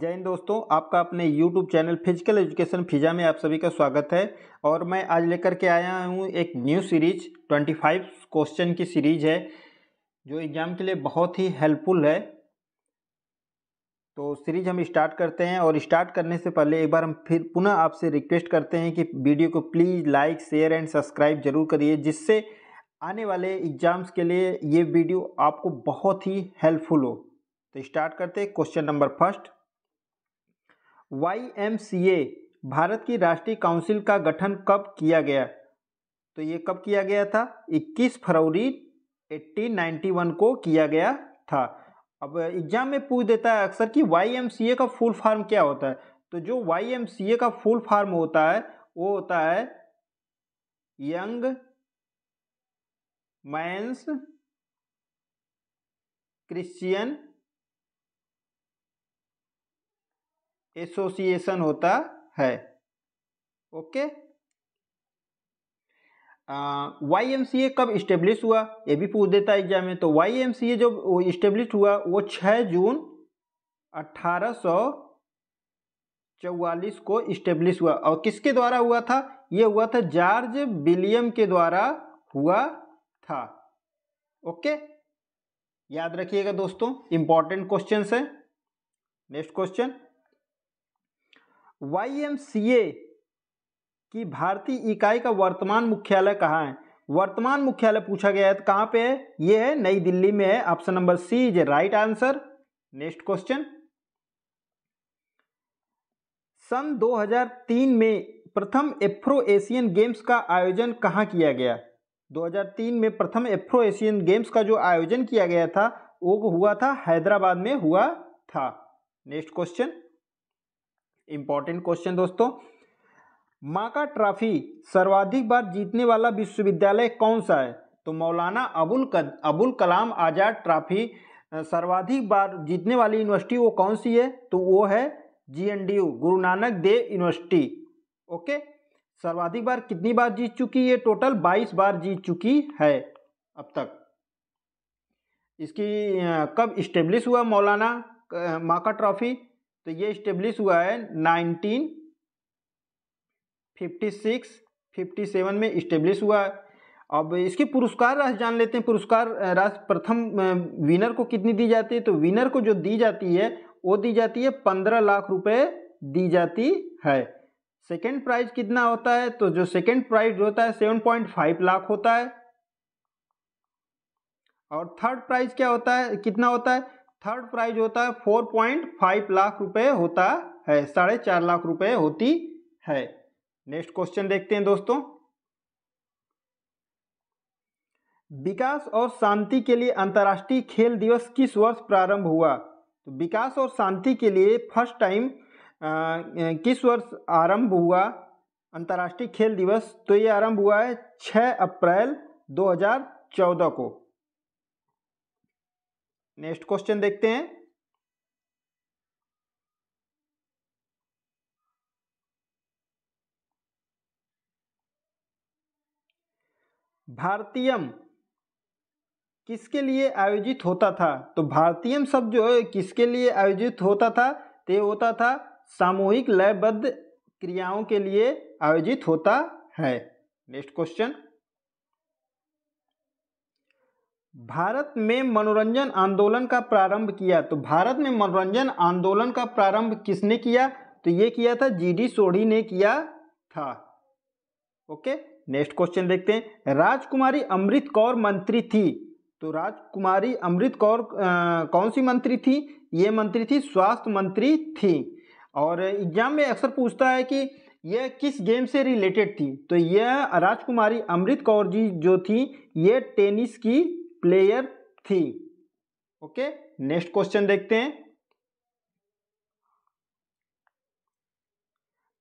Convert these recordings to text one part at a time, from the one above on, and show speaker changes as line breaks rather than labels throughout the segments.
जय हिंद दोस्तों आपका अपने YouTube channel physical education Fiza में आप सभी का स्वागत है और मैं आज लेकर के आया हूँ एक न्यू सीरीज 25 क्वेश्चन की सीरीज है जो एग्ज़ाम के लिए बहुत ही हेल्पफुल है तो सीरीज हम स्टार्ट करते हैं और स्टार्ट करने से पहले एक बार हम फिर पुनः आपसे रिक्वेस्ट करते हैं कि वीडियो को please like share and subscribe जरूर करिए जिससे आने वाले एग्ज़ाम्स के लिए ये वीडियो आपको बहुत ही हेल्पफुल हो तो स्टार्ट करते हैं question number first Y Bharat की राष्ट्रीय काउंसिल का गठन कब किया गया तो ये कब किया गया था 21 फरवरी 1891 को किया गया था अब एग्जाम में पूछ देता है अक्सर कि वाई का फुल फॉर्म क्या होता है तो जो वाई का फुल फॉर्म होता है वो होता है यंग मैंस क्रिश्चियन एसोसिएशन होता है okay Y M C A कब इस्टेब्लिश हुआ ये भी पूछ देता है एग्जाम में तो वाई एम सी ए जो इस्टेब्लिश हुआ वो 6 जून अट्ठारह सौ चौवालीस को इस्टेब्लिश हुआ और किसके द्वारा हुआ था ये हुआ था जॉर्ज विलियम के द्वारा हुआ था ओके याद रखिएगा दोस्तों इंपॉर्टेंट क्वेश्चन है नेक्स्ट क्वेश्चन वाईएमसीए की भारतीय इकाई का वर्तमान मुख्यालय कहाँ है वर्तमान मुख्यालय पूछा गया है तो कहाँ पे है ये है नई दिल्ली में है option number C is right answer next question सन 2003 में प्रथम एफ्रो एशियन गेम्स का आयोजन कहाँ किया गया 2003 में प्रथम एफ्रो एशियन गेम्स का जो आयोजन किया गया था वो हुआ था हैदराबाद में हुआ था नेक्स्ट क्वेश्चन इंपॉर्टेंट क्वेश्चन दोस्तों माका ट्रॉफी सर्वाधिक बार जीतने वाला विश्वविद्यालय कौन सा है तो मौलाना अबुल कद अबुल कलाम आज़ाद ट्रॉफी सर्वाधिक बार जीतने वाली यूनिवर्सिटी वो कौन सी है तो वो है जी गुरु नानक देव यूनिवर्सिटी ओके सर्वाधिक बार कितनी बार जीत चुकी है टोटल बाईस बार जीत चुकी है अब तक इसकी कब इस्टेब्लिश हुआ मौलाना माका ट्रॉफी तो ये इस्टेब्लिश हुआ है 1956 57 में स्टेब्लिश हुआ है अब इसकी पुरस्कार राशि जान लेते हैं पुरस्कार राशि प्रथम विनर को कितनी दी जाती है तो विनर को जो दी जाती है वो दी जाती है पंद्रह लाख रुपए दी जाती है सेकेंड प्राइज कितना होता है तो जो सेकेंड प्राइज होता है सेवन पॉइंट फाइव लाख होता है और थर्ड प्राइज क्या होता है कितना होता है थर्ड प्राइज होता है फोर पॉइंट फाइव लाख रुपए होता है साढ़े चार लाख रुपए होती है नेक्स्ट क्वेश्चन देखते हैं दोस्तों विकास और शांति के लिए अंतर्राष्ट्रीय खेल दिवस किस वर्ष प्रारंभ हुआ तो विकास और शांति के लिए फर्स्ट टाइम किस वर्ष आरंभ हुआ अंतर्राष्ट्रीय खेल दिवस तो ये आरंभ हुआ है छः अप्रैल 2014 को नेक्स्ट क्वेश्चन देखते हैं भारतीयम किसके लिए आयोजित होता था तो भारतीयम शब्द जो है किसके लिए आयोजित होता था तो होता था सामूहिक लयबद्ध क्रियाओं के लिए आयोजित होता है नेक्स्ट क्वेश्चन भारत में मनोरंजन आंदोलन का प्रारंभ किया तो भारत में मनोरंजन आंदोलन का प्रारंभ किसने किया तो ये किया था जी डी सोढ़ी ने किया था ओके नेक्स्ट क्वेश्चन देखते हैं राजकुमारी अमृत कौर मंत्री थी तो राजकुमारी अमृत कौर कौन सी मंत्री थी ये मंत्री थी स्वास्थ्य मंत्री थी और एग्जाम में अक्सर पूछता है कि यह किस गेम से रिलेटेड थी तो यह राजकुमारी अमृत कौर जी जो थी ये टेनिस की प्लेयर थी ओके नेक्स्ट क्वेश्चन देखते हैं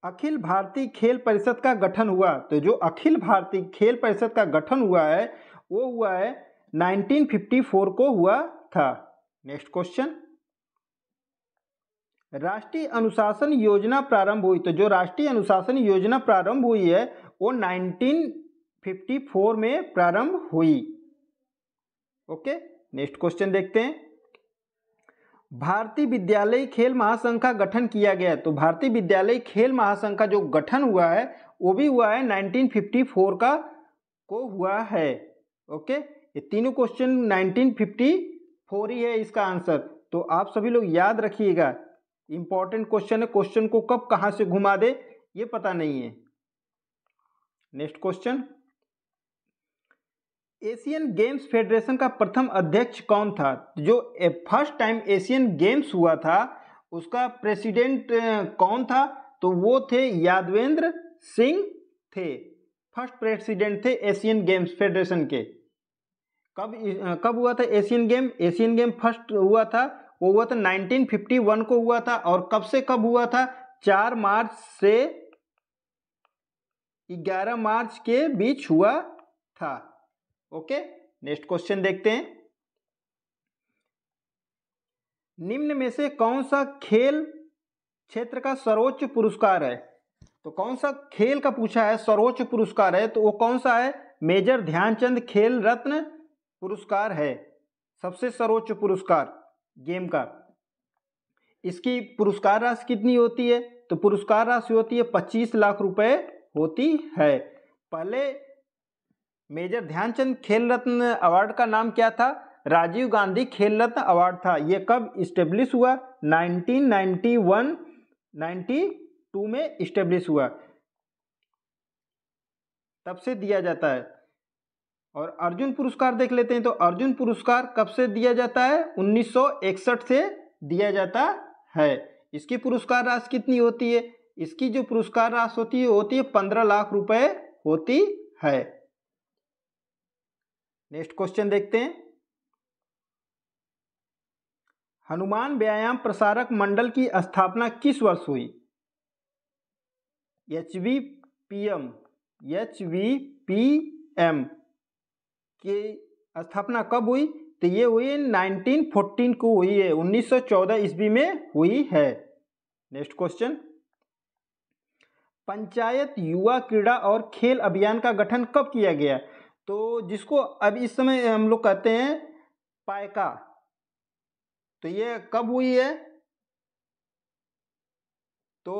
अखिल भारतीय खेल परिषद का गठन हुआ तो जो अखिल भारतीय खेल परिषद का गठन हुआ है वो हुआ है 1954 को हुआ था नेक्स्ट क्वेश्चन राष्ट्रीय अनुशासन योजना प्रारंभ हुई तो जो राष्ट्रीय अनुशासन योजना प्रारंभ हुई है वो 1954 में प्रारंभ हुई ओके नेक्स्ट क्वेश्चन देखते हैं भारतीय विद्यालय खेल महासंघ का गठन किया गया तो भारतीय विद्यालय खेल महासंघ का जो गठन हुआ है वो भी हुआ है 1954 का को हुआ है ओके ये तीनों क्वेश्चन 1954 ही है इसका आंसर तो आप सभी लोग याद रखिएगा इंपॉर्टेंट क्वेश्चन है क्वेश्चन को कब कहाँ से घुमा दे ये पता नहीं है next question Asian Games Federation का प्रथम अध्यक्ष कौन था जो फर्स्ट टाइम एशियन गेम्स हुआ था उसका प्रेसिडेंट कौन था तो वो थे यादवेंद्र सिंह थे फर्स्ट प्रेसिडेंट थे एशियन गेम्स फेडरेशन के कब कब हुआ था Asian game Asian game first हुआ था वो हुआ था 1951 को हुआ था और कब से कब हुआ था चार मार्च से ग्यारह मार्च के बीच हुआ था ओके नेक्स्ट क्वेश्चन देखते हैं निम्न में से कौन सा खेल क्षेत्र का सर्वोच्च पुरस्कार है तो कौन सा खेल का पूछा है सर्वोच्च पुरस्कार है तो वो कौन सा है मेजर ध्यानचंद खेल रत्न पुरस्कार है सबसे सर्वोच्च पुरस्कार गेम का इसकी पुरस्कार राशि कितनी होती है तो पुरस्कार राशि होती है पच्चीस लाख रुपए होती है पहले मेजर ध्यानचंद खेल रत्न अवार्ड का नाम क्या था राजीव गांधी खेल रत्न अवार्ड था ये कब इस्टेब्लिश हुआ 1991 92 में इस्टेब्लिश हुआ तब से दिया जाता है और अर्जुन पुरस्कार देख लेते हैं तो अर्जुन पुरस्कार कब से दिया जाता है 1961 से दिया जाता है इसकी पुरस्कार राशि कितनी होती है इसकी जो पुरस्कार राशि होती है होती है पंद्रह लाख रुपए होती है नेक्स्ट क्वेश्चन देखते हैं हनुमान व्यायाम प्रसारक मंडल की स्थापना किस वर्ष हुई H V P M H V P M की स्थापना कब हुई तो ये हुई 1914 को हुई है 1914 ईस्वी में हुई है नेक्स्ट क्वेश्चन पंचायत युवा क्रीड़ा और खेल अभियान का गठन कब किया गया तो जिसको अब इस समय हम लोग कहते हैं पायका तो ये कब हुई है तो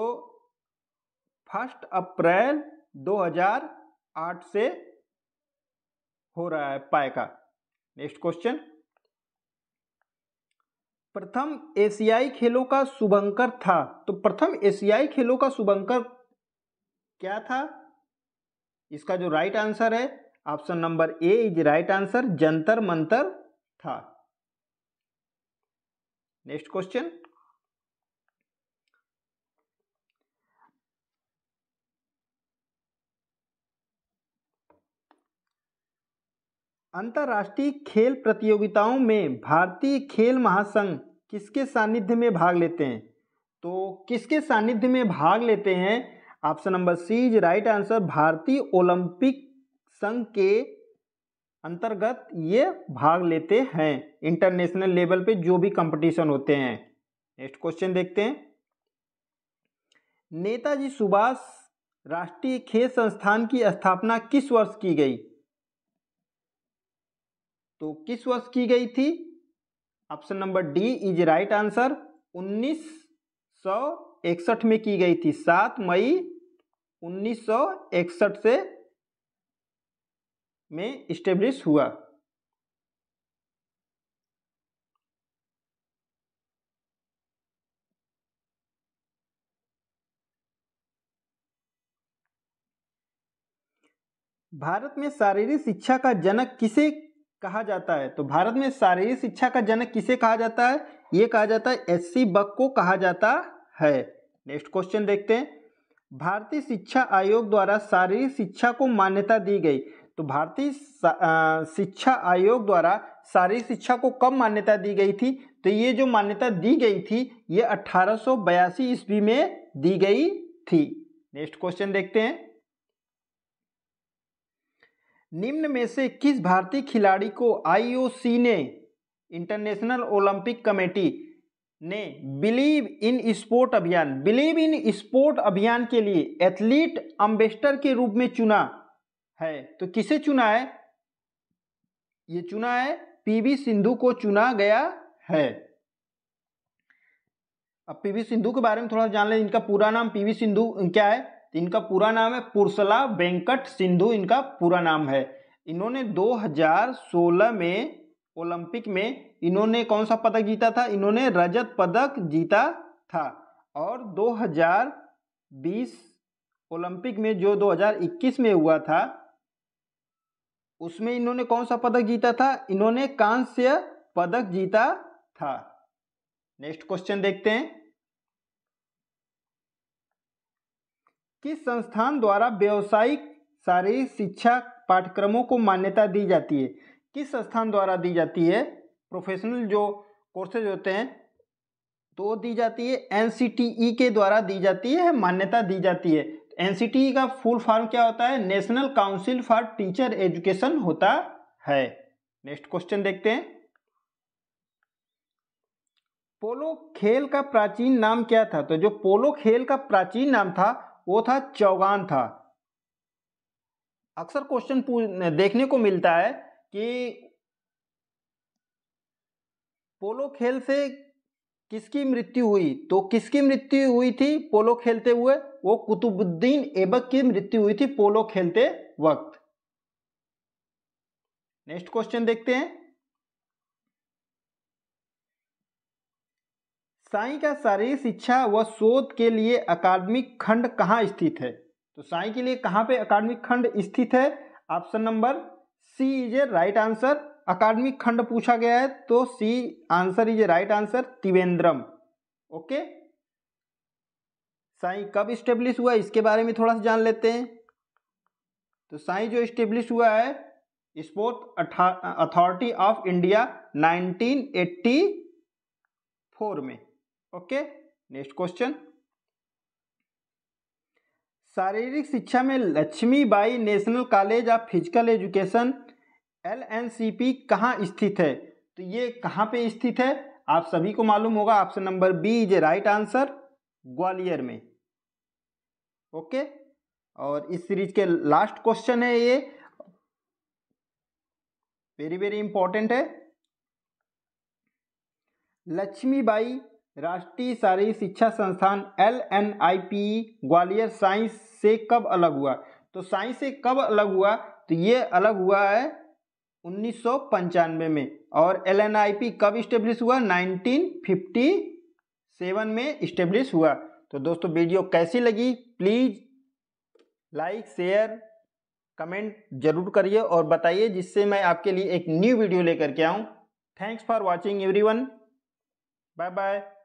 फर्स्ट अप्रैल 2008 से हो रहा है पायका नेक्स्ट क्वेश्चन प्रथम एशियाई खेलों का शुभंकर था तो प्रथम एशियाई खेलों का शुभंकर क्या था इसका जो राइट आंसर है option number A is right answer Jantar Mantar था नेक्स्ट क्वेश्चन अंतर्राष्ट्रीय खेल प्रतियोगिताओं में भारतीय खेल महासंघ किसके सानिध्य में भाग लेते हैं तो किसके सानिध्य में भाग लेते हैं option number C is right answer भारतीय ओलंपिक संघ के अंतर्गत ये भाग लेते हैं इंटरनेशनल लेवल पे जो भी कंपटीशन होते हैं नेक्स्ट क्वेश्चन देखते हैं नेताजी सुभाष राष्ट्रीय खेल संस्थान की स्थापना किस वर्ष की गई तो किस वर्ष की गई थी option number D is right answer 1961 में की गई थी 7 मई 1961 से में इस्टेब्लिश हुआ भारत में शारीरिक शिक्षा का जनक किसे कहा जाता है तो भारत में शारीरिक शिक्षा का जनक किसे कहा जाता है ये कहा जाता है एस सी बक को कहा जाता है नेक्स्ट क्वेश्चन देखते हैं भारतीय शिक्षा आयोग द्वारा शारीरिक शिक्षा को मान्यता दी गई तो भारतीय शिक्षा आयोग द्वारा शारीरिक शिक्षा को कम मान्यता दी गई थी तो ये जो मान्यता दी गई थी ये अठारह ईस्वी में दी गई थी नेक्स्ट क्वेश्चन देखते हैं निम्न में से किस भारतीय खिलाड़ी को आईओसी ने इंटरनेशनल ओलंपिक कमेटी ने बिलीव इन स्पोर्ट अभियान बिलीव इन स्पोर्ट अभियान के लिए एथलीट अम्बेस्टर के रूप में चुना है तो किसे चुना है ये चुना है पीवी सिंधु को चुना गया है अब पीवी सिंधु के बारे में थोड़ा जान ले इनका पूरा नाम पीवी सिंधु क्या है तो इनका पूरा नाम है पुरसला वेंकट सिंधु इनका पूरा नाम है इन्होंने 2016 में ओलंपिक में इन्होंने कौन सा पदक जीता था इन्होंने रजत पदक जीता था और 2020 ओलंपिक में जो 2021 में हुआ था उसमें इन्होंने कौन सा पदक जीता था इन्होंने कांस्य पदक जीता था नेक्स्ट क्वेश्चन देखते हैं किस संस्थान द्वारा व्यावसायिक शारीरिक शिक्षा पाठ्यक्रमों को मान्यता दी जाती है किस संस्थान द्वारा दी जाती है प्रोफेशनल जो कोर्सेज होते हैं तो दी जाती है एन के द्वारा दी जाती है मान्यता दी जाती है एनसीटी का फुल फॉर्म क्या होता है National Council for Teacher Education होता है नेक्स्ट क्वेश्चन देखते हैं पोलो खेल का प्राचीन नाम क्या था तो जो पोलो खेल का प्राचीन नाम था वो था चौगान था अक्सर क्वेश्चन देखने को मिलता है कि पोलो खेल से किसकी मृत्यु हुई तो किसकी मृत्यु हुई थी पोलो खेलते हुए वो कुतुबुद्दीन एबक की मृत्यु हुई थी पोलो खेलते वक्त नेक्स्ट क्वेश्चन देखते हैं साई का शारीरिक शिक्षा व शोध के लिए अकादमिक खंड कहाँ स्थित है तो साई के लिए कहाँ पे अकादमिक खंड स्थित है option number C is a right answer अकादमिक खंड पूछा गया है तो C answer is a right answer Trivandrum okay SAI कब इस्टेब्लिश हुआ इसके बारे में थोड़ा सा जान लेते हैं तो साई जो इस्टेब्लिश हुआ है स्पोर्ट अथॉरिटी ऑफ इंडिया 1984 में ओके नेक्स्ट क्वेश्चन शारीरिक शिक्षा में Lakshmibai National College of Physical Education L N C P कहाँ स्थित है तो ये कहाँ पे स्थित है आप सभी को मालूम होगा option number B is a right answer Gwalior में ओके और इस सीरीज के लास्ट क्वेश्चन है ये वेरी वेरी इंपॉर्टेंट है लक्ष्मीबाई राष्ट्रीय शारी शिक्षा संस्थान L N I P Gwalior science से कब अलग हुआ तो साइंस से कब अलग हुआ तो ये अलग हुआ है उन्नीस में और एल एन आई पी कब इस्टेब्लिश हुआ 1957 में इस्टेब्लिश हुआ तो दोस्तों वीडियो कैसी लगी प्लीज़ लाइक शेयर कमेंट जरूर करिए और बताइए जिससे मैं आपके लिए एक न्यू वीडियो लेकर के आऊँ thanks for watching one bye bye